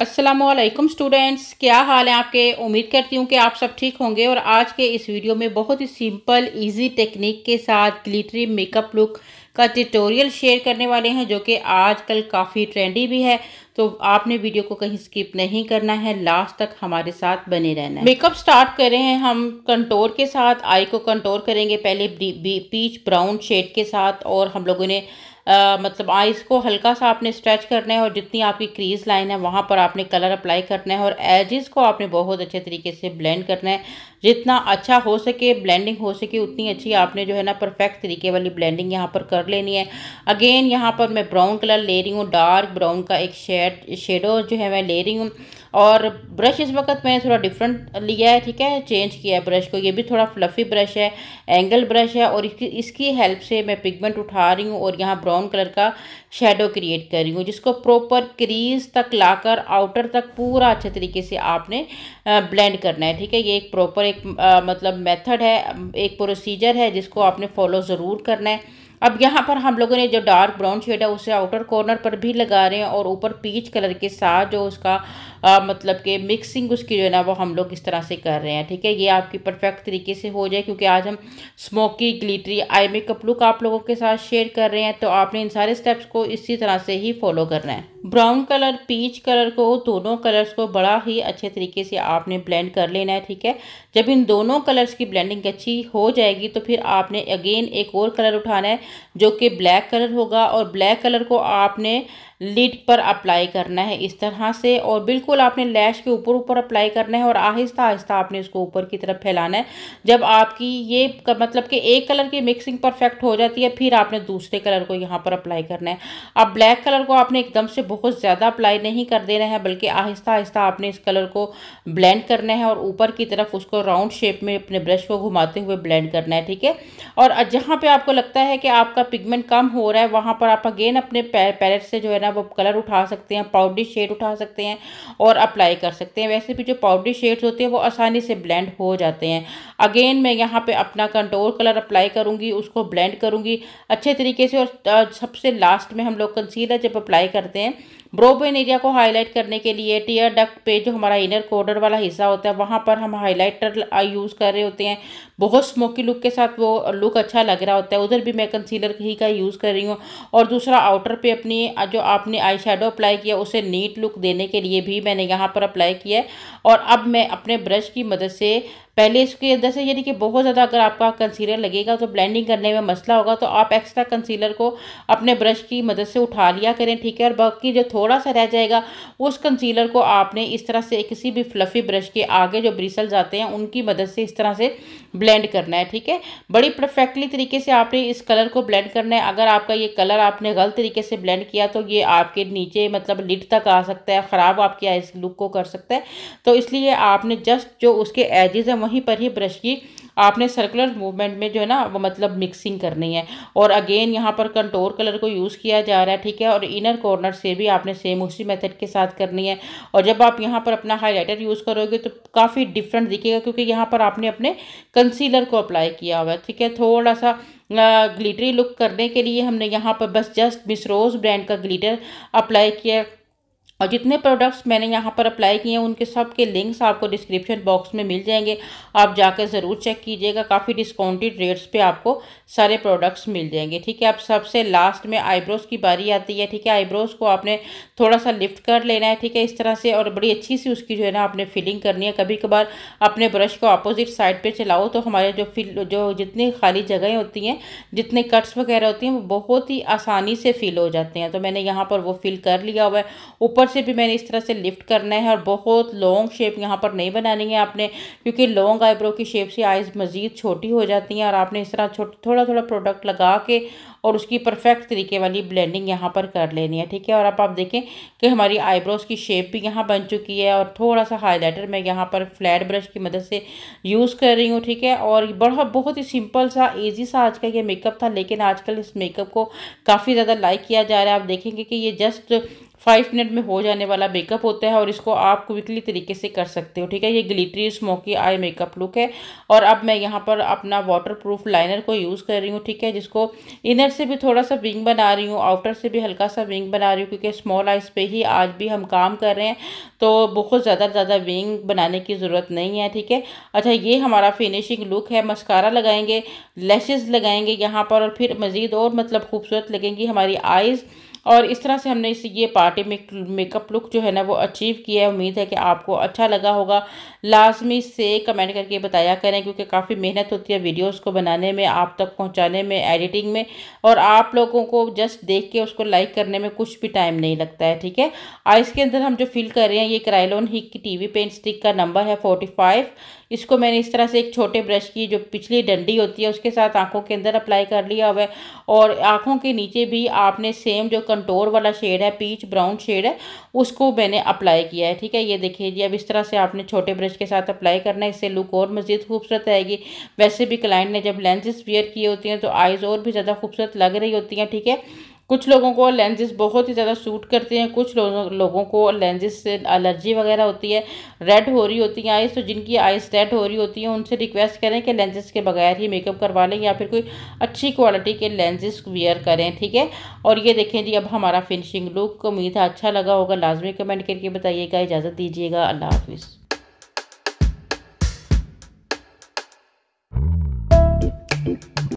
Aslam students क्या हाल है आपके उम्मीद करती हूँ कि आप सब ठीक होंगे और आज के इस वीडियो में बहुत ही सिंपल इजी टेक्निक के साथ ग्लिटरी मेकअप लुक का ट्यूटोरियल शेयर करने वाले हैं जो कि आजकल काफ़ी ट्रेंडी भी है तो आपने वीडियो को कहीं स्किप नहीं करना है लास्ट तक हमारे साथ बने रहना है मेकअप स्टार्ट कर रहे हैं हम कंटोर के साथ आई को कंटोर करेंगे पहले पीच ब्राउन शेड के साथ और हम लोगों ने आ, मतलब आइज़ को हल्का सा आपने स्ट्रेच करना है और जितनी आपकी क्रीज लाइन है वहाँ पर आपने कलर अप्लाई करना है और एजेस को आपने बहुत अच्छे तरीके से ब्लेंड करना है जितना अच्छा हो सके ब्लेंडिंग हो सके उतनी अच्छी आपने जो है ना परफेक्ट तरीके वाली ब्लेंडिंग यहाँ पर कर लेनी है अगेन यहाँ पर मैं ब्राउन कलर ले रही हूँ डार्क ब्राउन का एक शेड रेड शेडो जो है मैं ले रही हूँ और ब्रश इस वक्त मैंने थोड़ा डिफरेंट लिया है ठीक है चेंज किया है ब्रश को ये भी थोड़ा फ्लफ़ी ब्रश है एंगल ब्रश है और इसकी इसकी हेल्प से मैं पिगमेंट उठा रही हूँ और यहाँ ब्राउन कलर का शेडो क्रिएट कर रही हूँ जिसको प्रॉपर क्रीज तक लाकर आउटर तक पूरा अच्छे तरीके से आपने ब्लेंड करना है ठीक है ये एक प्रॉपर एक आ, मतलब मेथड है एक प्रोसीजर है जिसको आपने फॉलो ज़रूर करना है अब यहाँ पर हम लोगों ने जो डार्क ब्राउन शेड है उसे आउटर कॉर्नर पर भी लगा रहे हैं और ऊपर पीच कलर के साथ जो उसका आ, मतलब कि मिक्सिंग उसकी जो है ना वो हम लोग इस तरह से कर रहे हैं ठीक है ये आपकी परफेक्ट तरीके से हो जाए क्योंकि आज हम smoky glittery eye makeup look आप लोगों के साथ शेयर कर रहे हैं तो आपने इन सारे स्टेप्स को इसी तरह से ही फॉलो करना है ब्राउन कलर पीच कलर को दोनों कलर्स को बड़ा ही अच्छे तरीके से आपने ब्लेंड कर लेना है ठीक है जब इन दोनों कलर्स की ब्लेंडिंग अच्छी हो जाएगी तो फिर आपने अगेन एक और कलर उठाना है जो कि ब्लैक कलर होगा और ब्लैक कलर को आपने लिड पर अप्लाई करना है इस तरह से और बिल्कुल आपने लैश के ऊपर ऊपर अप्लाई करना है और आहिस्ता आहिस्ता आपने इसको ऊपर की तरफ फैलाना है जब आपकी ये कर, मतलब कि एक कलर की मिक्सिंग परफेक्ट हो जाती है फिर आपने दूसरे कलर को यहाँ पर अप्लाई करना है अब ब्लैक कलर को आपने एकदम से बहुत ज़्यादा अप्लाई नहीं कर देना है बल्कि आहिस्ता आहिस्ता आपने इस कलर को ब्लेंड करना है और ऊपर की तरफ उसको राउंड शेप में अपने ब्रश को घुमाते हुए ब्लेंड करना है ठीक है और जहाँ पर आपको लगता है कि आपका पिगमेंट कम हो रहा है वहाँ पर आप अगेन अपने पैलेट से जो है ना वो कलर उठा सकते हैं पाउडरी शेड उठा सकते हैं और अप्लाई कर सकते हैं वैसे भी जो पाउडरी शेड्स होते हैं वो आसानी से ब्लेंड हो जाते हैं अगेन मैं यहाँ पे अपना कंट्रोल कलर अप्लाई करूँगी उसको ब्लेंड करूँगी अच्छे तरीके से और सबसे लास्ट में हम लोग कंसीलर जब अप्लाई करते हैं ब्रोबेन एरिया को हाईलाइट करने के लिए टीयर डक्ट पे जो हमारा इनर कॉर्डर वाला हिस्सा होता है वहाँ पर हम हाईलाइटर यूज़ कर रहे होते हैं बहुत स्मोकी लुक के साथ वो लुक अच्छा लग रहा होता है उधर भी मैं कंसीलर ही का यूज़ कर रही हूँ और दूसरा आउटर पे अपनी जो आपने आई शेडो अप्लाई किया उसे नीट लुक देने के लिए भी मैंने यहाँ पर अप्लाई किया है और अब मैं अपने ब्रश की मदद से पहले इसके अंदर से यानी कि बहुत ज़्यादा अगर आपका कंसीलर लगेगा तो ब्लेंडिंग करने में मसला होगा तो आप एक्स्ट्रा कंसीलर को अपने ब्रश की मदद से उठा लिया करें ठीक है और बाकी जो थोड़ा सा रह जाएगा उस कंसीलर को आपने इस तरह से किसी भी फ्लफ़ी ब्रश के आगे जो ब्रिसल्स आते हैं उनकी मदद से इस तरह से ब्लेंड करना है ठीक है बड़ी परफेक्टली तरीके से आपने इस कलर को ब्लेंड करना है अगर आपका ये कलर आपने गलत तरीके से ब्लेंड किया तो ये आपके नीचे मतलब लिड तक आ सकता है ख़राब आपकी आइस लुक को कर सकता है तो इसलिए आपने जस्ट जो उसके एजेज हैं वहीं पर ही ब्रश की आपने सर्कुलर मूवमेंट में जो है ना वो मतलब मिक्सिंग करनी है और अगेन यहाँ पर कंटोर कलर को यूज़ किया जा रहा है ठीक है और इनर कॉर्नर से भी आपने सेम उसी मेथड के साथ करनी है और जब आप यहाँ पर अपना हाईलाइटर यूज़ करोगे तो काफ़ी डिफरेंट दिखेगा क्योंकि यहाँ पर आपने अपने कंसीलर को अप्लाई किया हुआ है ठीक है थोड़ा सा ग्लिटरी लुक करने के लिए हमने यहाँ पर बस जस्ट मिसरोज़ ब्रांड का ग्लिटर अप्लाई किया और जितने प्रोडक्ट्स मैंने यहाँ पर अप्लाई किए हैं उनके सब के लिंक्स आपको डिस्क्रिप्शन बॉक्स में मिल जाएंगे आप जाकर ज़रूर चेक कीजिएगा काफ़ी डिस्काउंटेड रेट्स पे आपको सारे प्रोडक्ट्स मिल जाएंगे ठीक है अब सबसे लास्ट में आईब्रोज़ की बारी आती है ठीक है आईब्रोज़ को आपने थोड़ा सा लिफ्ट कर लेना है ठीक है इस तरह से और बड़ी अच्छी सी उसकी जो है ना आपने फिलिंग करनी है कभी कभार अपने ब्रश को अपोजिट साइड पर चलाओ तो हमारे जो फिल जो जितनी खाली जगहें होती हैं जितने कट्स वगैरह होती हैं वो बहुत ही आसानी से फिल हो जाते हैं तो मैंने यहाँ पर वो फिल कर लिया हुआ है ऊपर से भी मैंने इस तरह से लिफ्ट करना है और बहुत लॉन्ग शेप यहाँ पर नहीं बनानी है आपने क्योंकि लॉन्ग आईब्रो की शेप से आइज़ मज़ीद छोटी हो जाती हैं और आपने इस तरह थोड़ा थोड़ा प्रोडक्ट लगा के और उसकी परफेक्ट तरीके वाली ब्लेंडिंग यहाँ पर कर लेनी है ठीक है और अब आप देखें कि हमारी आईब्रोज़ की शेप भी यहाँ बन चुकी है और थोड़ा सा हाईलाइटर मैं यहाँ पर फ्लैट ब्रश की मदद से यूज़ कर रही हूँ ठीक है और बड़ा बहुत ही सिंपल सा ईजी सा आज का ये मेकअप था लेकिन आजकल इस मेकअप को काफ़ी ज़्यादा लाइक किया जा रहा है आप देखेंगे कि ये जस्ट फाइव मिनट में हो जाने वाला मेकअप होता है और इसको आप क्विकली तरीके से कर सकते हो ठीक है ये glittery smoky eye makeup look है और अब मैं यहाँ पर अपना वाटर प्रूफ लाइनर को यूज़ कर रही हूँ ठीक है जिसको इनर से भी थोड़ा सा विंग बना रही हूँ आउटर से भी हल्का सा विंग बना रही हूँ क्योंकि स्मॉल आइज़ पे ही आज भी हम काम कर रहे हैं तो बहुत ज़्यादा ज़्यादा विंग बनाने की ज़रूरत नहीं है ठीक है अच्छा ये हमारा फिनिशिंग लुक है मस्कारा लगाएंगे लैशेज़ लगाएंगे यहाँ पर और फिर मज़ीद और मतलब खूबसूरत लगेंगी हमारी आइज़ और इस तरह से हमने इस ये पार्टी मेक मेकअप लुक जो है ना वो अचीव किया है उम्मीद है कि आपको अच्छा लगा होगा लाजमी से कमेंट करके बताया करें क्योंकि काफ़ी मेहनत होती है वीडियोस को बनाने में आप तक पहुंचाने में एडिटिंग में और आप लोगों को जस्ट देख के उसको लाइक करने में कुछ भी टाइम नहीं लगता है ठीक है आइस के अंदर हम जो फिल कर रहे हैं ये क्राइलोन हिक की टी वी पेंट स्टिक का नंबर है फोर्टी इसको मैंने इस तरह से एक छोटे ब्रश की जो पिछली डंडी होती है उसके साथ आँखों के अंदर अप्लाई कर लिया हुआ है और आँखों के नीचे भी आपने सेम जो कंटोर वाला शेड है पीच ब्राउन शेड है उसको मैंने अप्लाई किया है ठीक है ये देखिए जी अब इस तरह से आपने छोटे ब्रश के साथ अप्लाई करना है इससे लुक और मज़ीद खूबसूरत आएगी वैसे भी क्लाइंट ने जब लेंसेज वेयर किए होते हैं तो आइज़ और भी ज़्यादा खूबसूरत लग रही होती हैं ठीक है कुछ लोगों को लेंजेस बहुत ही ज़्यादा सूट करते हैं कुछ लो, लोगों को लेंजेस से एलर्जी वगैरह होती है रेड हो रही होती हैं आइज़ तो जिनकी आइज़ रेड हो रही होती हैं उनसे रिक्वेस्ट करें कि लेंजेस के बगैर ही मेकअप करवा लें या फिर कोई अच्छी क्वालिटी के लेंजेस वेयर करें ठीक है और ये देखें जी अब हमारा फिनिशिंग लुक उम्मीद है अच्छा लगा होगा लाजमी कमेंट करके बताइएगा इजाज़त दीजिएगा अल्लाह हाफिज़